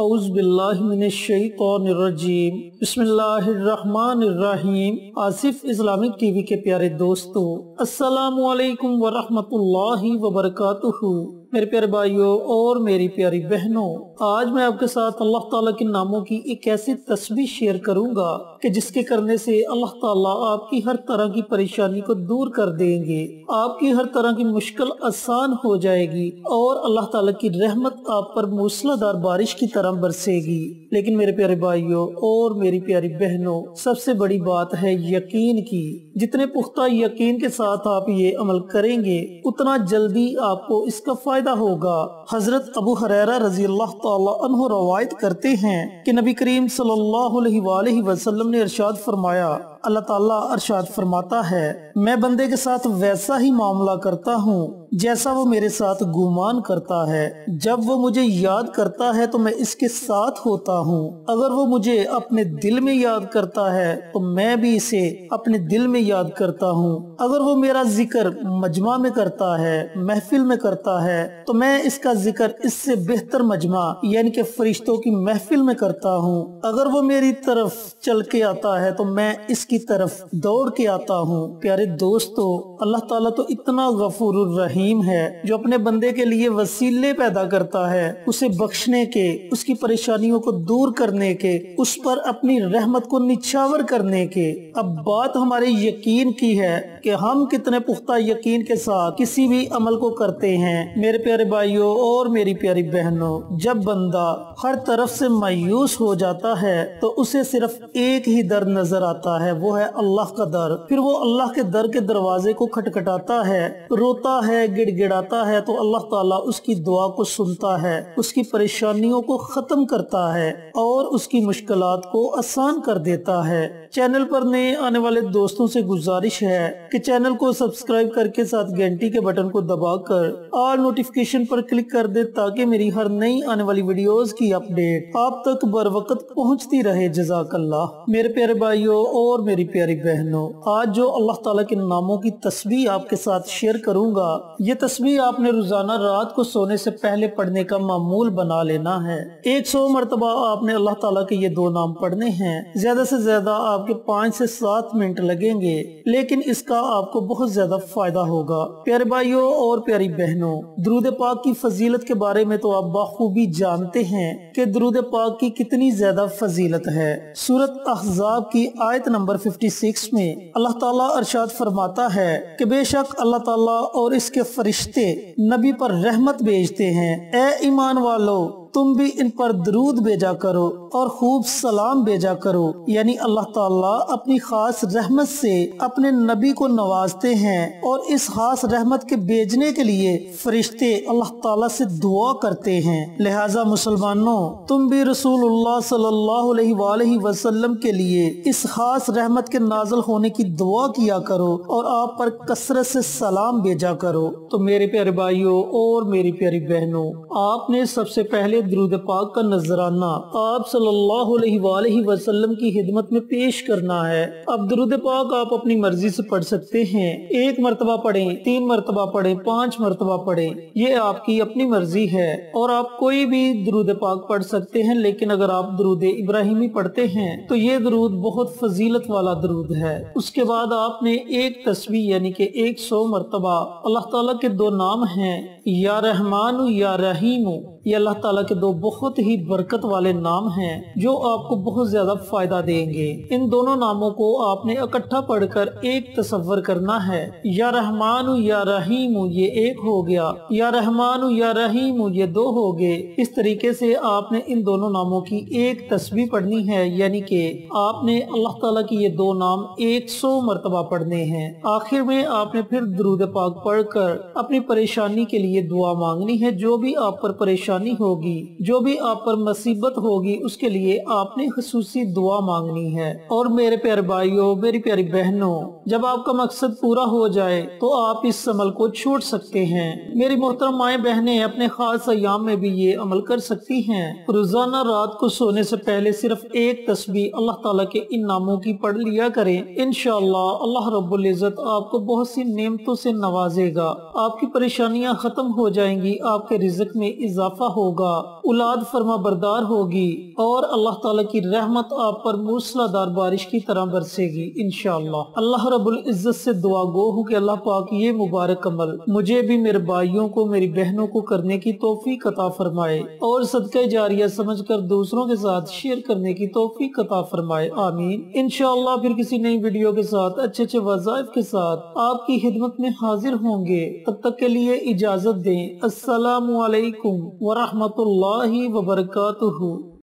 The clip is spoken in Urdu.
اعوذ باللہ من الشیطان الرجیم بسم اللہ الرحمن الرحیم آصف اسلامک ٹی وی کے پیارے دوستو السلام علیکم ورحمت اللہ وبرکاتہ میرے پیارے بھائیوں اور میری پیاری بہنوں آج میں آپ کے ساتھ اللہ تعالیٰ کے ناموں کی ایک ایسی تسبیح شیئر کروں گا کہ جس کے کرنے سے اللہ تعالیٰ آپ کی ہر طرح کی پریشانی کو دور کر دیں گے آپ کی ہر طرح کی مشکل آسان ہو جائے گی اور اللہ تعالیٰ کی رحمت آپ پر دار بارش کی طرح برسے گی لیکن میرے پیارے بھائیوں اور میری پیاری بہنوں سب سے بڑی بات ہے یقین کی جتنے پختہ یقین کے ساتھ آپ یہ عمل کریں گے اتنا جلدی آپ کو اس کا فائدہ فائدہ ہوگا حضرت ابو حریرہ رضی اللہ تعالیٰ روایت کرتے ہیں کہ نبی کریم صلی اللہ علیہ وآلہ وسلم نے ارشاد فرمایا اللہ تعالیٰ ارشاد فرماتا ہے میں بندے کے ساتھ ویسا ہی معاملہ کرتا ہوں جیسا وہ میرے ساتھ گمان کرتا ہے جب وہ مجھے یاد کرتا ہے تو میں اس کے ساتھ ہوتا ہوں اگر وہ مجھے اپنے دل میں یاد کرتا ہے تو میں بھی اسے اپنے دل میں یاد کرتا ہوں اگر وہ میرا ذکر مجمع میں کرتا ہے محفل میں کرتا ہے تو میں اس کا ذکر اس سے بہتر مجمع یعنی کہ فرشتوں کی محفل میں کرتا ہوں اگر وہ میری طرف چل کے آتا ہے تو میں اس کی طرف دوڑ کے آتا ہوں پیارے دوستو اللہ تعالیٰ تو اتنا غفور الرحیم ہے جو اپنے بندے کے لیے وسیلے پیدا کرتا ہے اسے بخشنے کے اس کی پریشانیوں کو دور کرنے کے اس پر اپنی رحمت کو نچھاور کرنے کے اب بات ہمارے یقین کی ہے کہ ہم کتنے پختہ یقین کے ساتھ کسی بھی عمل کو کرتے ہیں میرے پیارے بھائیوں اور میری پیاری بہنوں جب بندہ ہر طرف سے مایوس ہو جاتا ہے تو اسے صرف ایک ہی درد نظر آتا ہے وہ ہے اللہ کا در پھر وہ اللہ کے در کے دروازے کو کٹکھٹاتا ہے روتا ہے گڑ گڑاتا ہے تو اللہ تعالیٰ اس کی دعا کو سنتا ہے اس کی پریشانیوں کو ختم کرتا ہے اور اس کی مشکلات کو آسان کر دیتا ہے چینل پر نئے آنے والے دوستوں سے گزارش ہے کہ چینل کو سبسکرائب کر کے ساتھ گھنٹی کے بٹن کو دبا کر آل نوٹیفکیشن پر کلک کر دے تاکہ میری ہر نئی آنے والی ویڈیوز کی اپڈیٹ آپ تک بر وقت پہنچتی رہے جزاک اللہ میرے پیارے بھائیوں اور میری پیاری بہنوں آج جو اللہ تعالیٰ کے ناموں کی تسبیح آپ کے ساتھ شیئر کروں گا یہ تسبیح آپ نے روزانہ رات کو سونے سے پہلے پڑھنے کا معمول بنا لینا ہے ایک سو مرتبہ آپ نے اللہ تعالیٰ کے یہ دو نام پڑھنے ہیں زیادہ سے زیادہ آپ کے پانچ سے سات منٹ لگیں گے لیکن اس کا آپ کو بہت زیادہ فائدہ ہوگا پیارے بھائیوں اور پیاری بہنوں درود پاک کی فضیلت کے بارے میں تو آپ بخوبی جانتے ہیں کہ درود پاک کی کتنی زیادہ فضیلت ہے سورت احزاب کی آیت نمبر 56 میں اللہ تعالیٰ ارشاد فرماتا ہے کہ بے شک اللہ تعالیٰ اور اس کے فرشتے نبی پر رحمت بیجتے ہیں اے ایمان والو تم بھی ان پر درود بھیجا کرو اور خوب سلام بھیجا کرو یعنی اللہ تعالیٰ اپنی خاص رحمت سے اپنے نبی کو نوازتے ہیں اور اس خاص رحمت کے بھیجنے کے لیے فرشتے اللہ تعالیٰ سے دعا کرتے ہیں لہٰذا مسلمانوں تم بھی رسول اللہ صلی اللہ علیہ وآلہ وسلم کے لیے اس خاص رحمت کے نازل ہونے کی دعا کیا کرو اور آپ پر کثرت سے سلام بھیجا کرو تو میرے پیارے بھائیوں اور میری پیاری بہنوں آپ نے سب سے پہلے درود پاک کا نظرانہ آپ صلی اللہ علیہ وآلہ وسلم کی حدمت میں پیش کرنا ہے اب درود پاک آپ اپنی مرضی سے پڑھ سکتے ہیں ایک مرتبہ پڑھیں تین مرتبہ پڑھیں پانچ مرتبہ پڑھیں یہ آپ کی اپنی مرضی ہے اور آپ کوئی بھی درود پاک پڑھ سکتے ہیں لیکن اگر آپ درود ابراہیمی پڑھتے ہیں تو یہ درود بہت فضیلت والا درود ہے اس کے بعد آپ نے ایک تصویر یعنی کہ ایک سو مرتبہ اللہ تعالیٰ کے دو نام ہیں یا رحمان یا رحیم یہ اللہ تعالیٰ کے دو بہت ہی برکت والے نام ہیں جو آپ کو بہت زیادہ فائدہ دیں گے ان دونوں ناموں کو آپ نے اکٹھا پڑھ کر ایک تصور کرنا ہے یا رحمان یا رحیم یہ ایک ہو گیا یا یا رحمان رحیم یہ دو ہو گئے اس طریقے سے آپ نے ان دونوں ناموں کی ایک تصویر پڑھنی ہے یعنی کہ آپ نے اللہ تعالیٰ کی یہ دو نام ایک سو مرتبہ پڑھنے ہیں آخر میں آپ نے پھر درود پاک پڑھ کر اپنی پریشانی کے لیے دعا مانگنی ہے جو بھی آپ پر پریشانی ہوگی جو بھی آپ پر مصیبت ہوگی اس کے لیے آپ نے خصوصی دعا مانگنی ہے اور میرے پیارے بھائیوں بہنوں جب آپ کا مقصد پورا ہو جائے تو آپ اس عمل کو سکتے ہیں میری محترم بہنیں اپنے خاص ایام میں بھی یہ عمل کر سکتی ہیں روزانہ رات کو سونے سے پہلے صرف ایک تسبیح اللہ تعالیٰ کے ان ناموں کی پڑھ لیا کریں انشاءاللہ اللہ رب العزت آپ کو بہت سی نعمتوں سے نوازے گا آپ کی پریشانیاں ختم ہو جائیں گی آپ کے رزق میں اضافہ ہوگا اولاد فرما بردار ہوگی اور اللہ تعالیٰ کی رحمت آپ پر دار بارش کی طرح برسے گی انشاءاللہ اللہ رب العزت سے دعا گو ہوں کہ اللہ پاک یہ مبارک عمل مجھے بھی میرے بھائیوں کو میری بہنوں کو کرنے کی توفیق عطا فرمائے اور صدقہ جاریہ سمجھ کر دوسروں کے ساتھ شیئر کرنے کی توفیق عطا فرمائے آمین انشاءاللہ پھر کسی نئی ویڈیو کے ساتھ اچھے اچھے وظائف کے ساتھ آپ کی خدمت میں حاضر ہوں گے تب تک کے لیے اجازت دیں السلام علیکم ورحمت اللہ اللہ وبرکاتہ